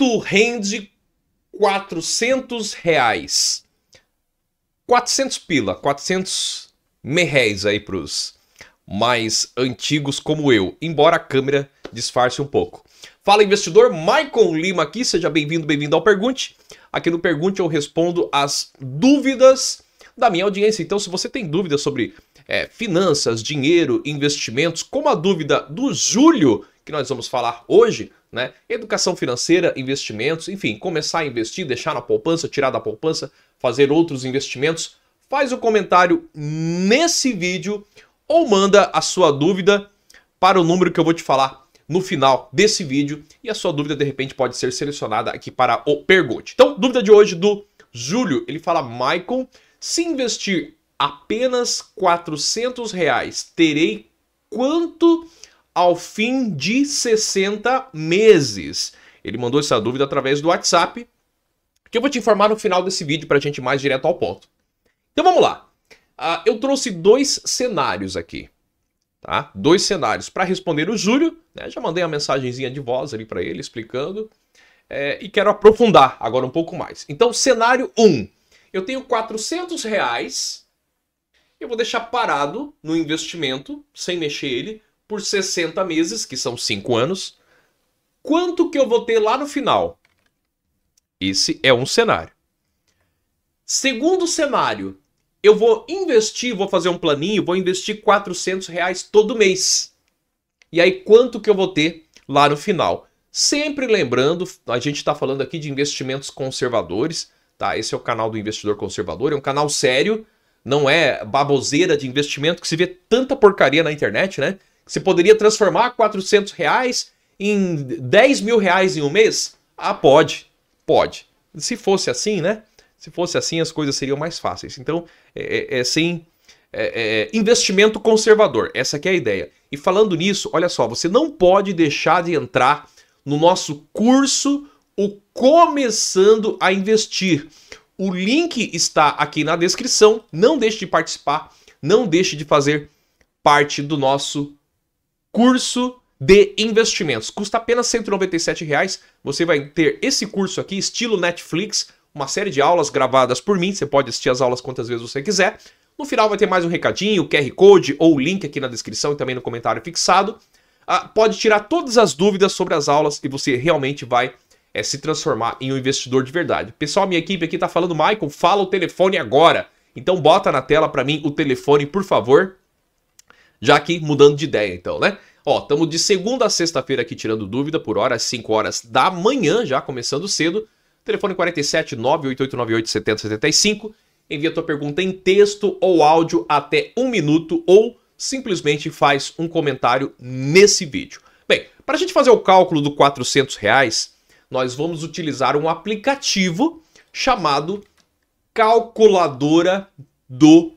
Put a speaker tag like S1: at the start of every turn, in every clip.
S1: quanto rende 400 reais? 400 pila, 400 merréis aí pros mais antigos como eu, embora a câmera disfarce um pouco. Fala investidor, Maicon Lima aqui, seja bem-vindo, bem-vindo ao Pergunte. Aqui no Pergunte eu respondo as dúvidas da minha audiência. Então, se você tem dúvidas sobre é, finanças, dinheiro, investimentos, como a dúvida do Júlio, que nós vamos falar hoje, né? Educação financeira, investimentos, enfim, começar a investir, deixar na poupança, tirar da poupança, fazer outros investimentos. Faz o um comentário nesse vídeo ou manda a sua dúvida para o número que eu vou te falar no final desse vídeo e a sua dúvida de repente pode ser selecionada aqui para o Pergunte. Então, dúvida de hoje do Júlio, ele fala: "Michael, se investir apenas 400 reais, terei quanto ao fim de 60 meses. Ele mandou essa dúvida através do WhatsApp, que eu vou te informar no final desse vídeo para a gente ir mais direto ao ponto. Então vamos lá. Uh, eu trouxe dois cenários aqui, tá? Dois cenários para responder o Júlio. Né? Já mandei uma mensagenzinha de voz ali para ele explicando. É, e quero aprofundar agora um pouco mais. Então, cenário 1. Um, eu tenho 400 reais, eu vou deixar parado no investimento, sem mexer ele, por 60 meses, que são 5 anos, quanto que eu vou ter lá no final? Esse é um cenário. Segundo cenário, eu vou investir, vou fazer um planinho, vou investir 400 reais todo mês. E aí, quanto que eu vou ter lá no final? Sempre lembrando, a gente está falando aqui de investimentos conservadores, tá? Esse é o canal do investidor conservador, é um canal sério, não é baboseira de investimento que se vê tanta porcaria na internet, né? Você poderia transformar 400 reais em 10 mil reais em um mês? Ah, pode, pode. Se fosse assim, né? Se fosse assim, as coisas seriam mais fáceis. Então, é, é, é sim, é, é, é, investimento conservador. Essa é a ideia. E falando nisso, olha só, você não pode deixar de entrar no nosso curso o Começando a Investir. O link está aqui na descrição. Não deixe de participar, não deixe de fazer parte do nosso curso de investimentos. Custa apenas R$ reais. Você vai ter esse curso aqui, estilo Netflix, uma série de aulas gravadas por mim. Você pode assistir as aulas quantas vezes você quiser. No final vai ter mais um recadinho, QR Code ou o link aqui na descrição e também no comentário fixado. Ah, pode tirar todas as dúvidas sobre as aulas e você realmente vai é, se transformar em um investidor de verdade. Pessoal, minha equipe aqui está falando, Michael, fala o telefone agora. Então bota na tela para mim o telefone, por favor. Já que mudando de ideia, então, né? Ó, estamos de segunda a sexta-feira aqui tirando dúvida por hora, 5 horas da manhã, já começando cedo. Telefone 47 7075 Envia tua pergunta em texto ou áudio até um minuto ou simplesmente faz um comentário nesse vídeo. Bem, para a gente fazer o cálculo do 400 reais, nós vamos utilizar um aplicativo chamado Calculadora do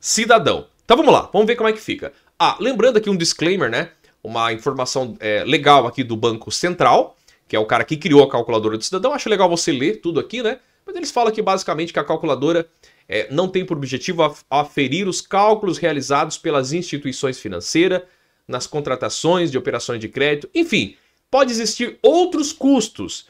S1: Cidadão. Então vamos lá, vamos ver como é que fica. Ah, lembrando aqui um disclaimer, né? Uma informação é, legal aqui do Banco Central, que é o cara que criou a calculadora do cidadão. Acho legal você ler tudo aqui, né? Mas eles falam aqui basicamente que a calculadora é, não tem por objetivo aferir os cálculos realizados pelas instituições financeiras nas contratações de operações de crédito. Enfim, pode existir outros custos.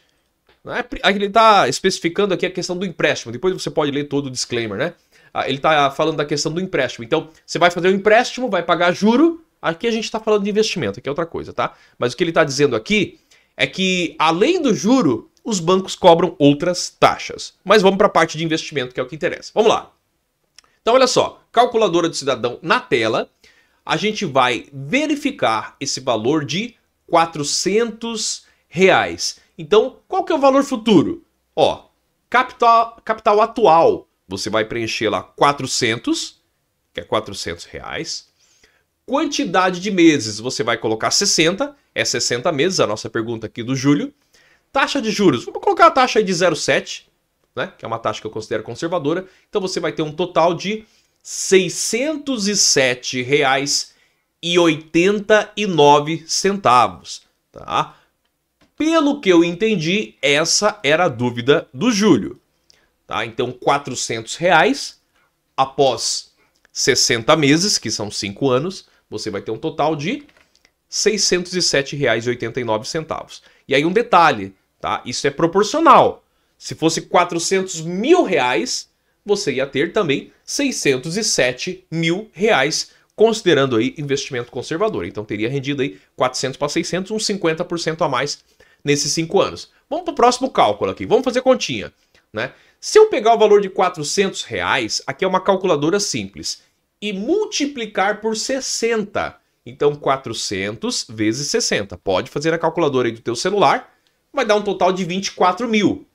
S1: Né? Ele está especificando aqui a questão do empréstimo. Depois você pode ler todo o disclaimer, né? Ah, ele está falando da questão do empréstimo. Então, você vai fazer um empréstimo, vai pagar juro. Aqui a gente está falando de investimento, aqui é outra coisa, tá? Mas o que ele está dizendo aqui é que, além do juro, os bancos cobram outras taxas. Mas vamos para a parte de investimento, que é o que interessa. Vamos lá. Então, olha só, calculadora do cidadão na tela, a gente vai verificar esse valor de 400 reais. Então, qual que é o valor futuro? Ó, capital, capital atual você vai preencher lá 400, que é 400 reais. Quantidade de meses, você vai colocar 60, é 60 meses, a nossa pergunta aqui do Júlio. Taxa de juros, vamos colocar a taxa aí de 0,7, né? que é uma taxa que eu considero conservadora. Então você vai ter um total de R$ 607,89. Tá? Pelo que eu entendi, essa era a dúvida do Júlio. Tá? Então, 400 reais após 60 meses, que são 5 anos, você vai ter um total de R$ 607,89. E aí um detalhe, tá? Isso é proporcional. Se fosse 400 mil reais, você ia ter também 607 mil reais, considerando aí investimento conservador. Então teria rendido aí 400 para 600, uns 50% a mais nesses 5 anos. Vamos para o próximo cálculo aqui. Vamos fazer continha. Né? Se eu pegar o valor de 400 reais, aqui é uma calculadora simples, e multiplicar por 60, então 400 vezes 60. Pode fazer a calculadora aí do teu celular, vai dar um total de 24 mil.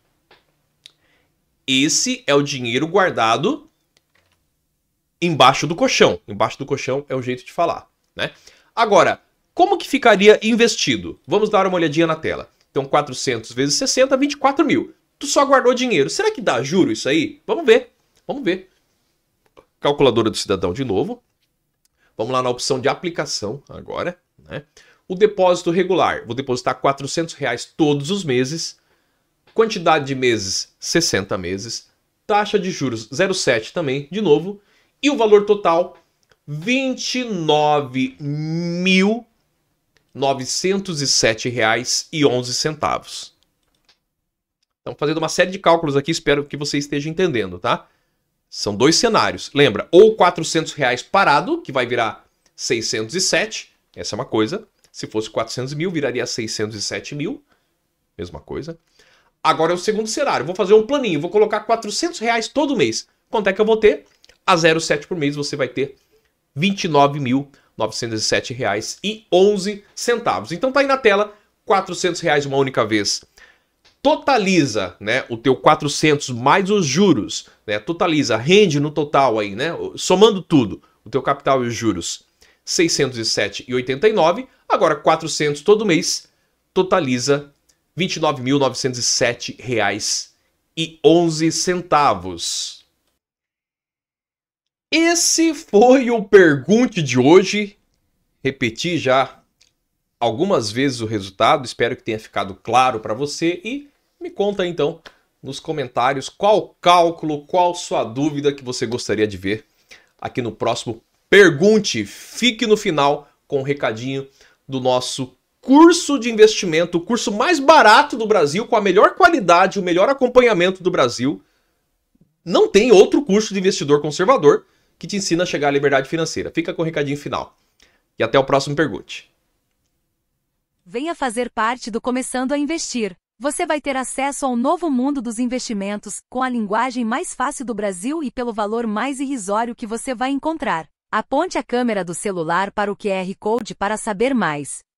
S1: Esse é o dinheiro guardado embaixo do colchão. Embaixo do colchão é o jeito de falar, né? Agora, como que ficaria investido? Vamos dar uma olhadinha na tela. Então, 400 vezes 60, 24 mil tu só guardou dinheiro. Será que dá juro isso aí? Vamos ver. Vamos ver. Calculadora do cidadão de novo. Vamos lá na opção de aplicação agora. Né? O depósito regular. Vou depositar 400 reais todos os meses. Quantidade de meses, 60 meses. Taxa de juros, 0,7 também, de novo. E o valor total, mil... R$ 29.907,11. Estamos fazendo uma série de cálculos aqui, espero que você esteja entendendo, tá? São dois cenários. Lembra, ou 400 reais parado, que vai virar 607, essa é uma coisa. Se fosse 400 mil, viraria 607 mil, mesma coisa. Agora é o segundo cenário, vou fazer um planinho, vou colocar 400 reais todo mês. Quanto é que eu vou ter? A 0,7 por mês você vai ter R$ 29.907,11. Então tá aí na tela, R$ reais uma única vez totaliza, né, o teu 400 mais os juros, né, totaliza, rende no total aí, né, somando tudo, o teu capital e os juros, 607,89, agora 400 todo mês totaliza R$ 29.907,11. Esse foi o pergunte de hoje. Repeti já algumas vezes o resultado, espero que tenha ficado claro para você e me conta então nos comentários qual cálculo, qual sua dúvida que você gostaria de ver aqui no próximo Pergunte. Fique no final com o um recadinho do nosso curso de investimento, o curso mais barato do Brasil, com a melhor qualidade, o melhor acompanhamento do Brasil. Não tem outro curso de investidor conservador que te ensina a chegar à liberdade financeira. Fica com o recadinho final. E até o próximo Pergunte. Venha fazer parte do Começando a Investir. Você vai ter acesso ao novo mundo dos investimentos, com a linguagem mais fácil do Brasil e pelo valor mais irrisório que você vai encontrar. Aponte a câmera do celular para o QR Code para saber mais.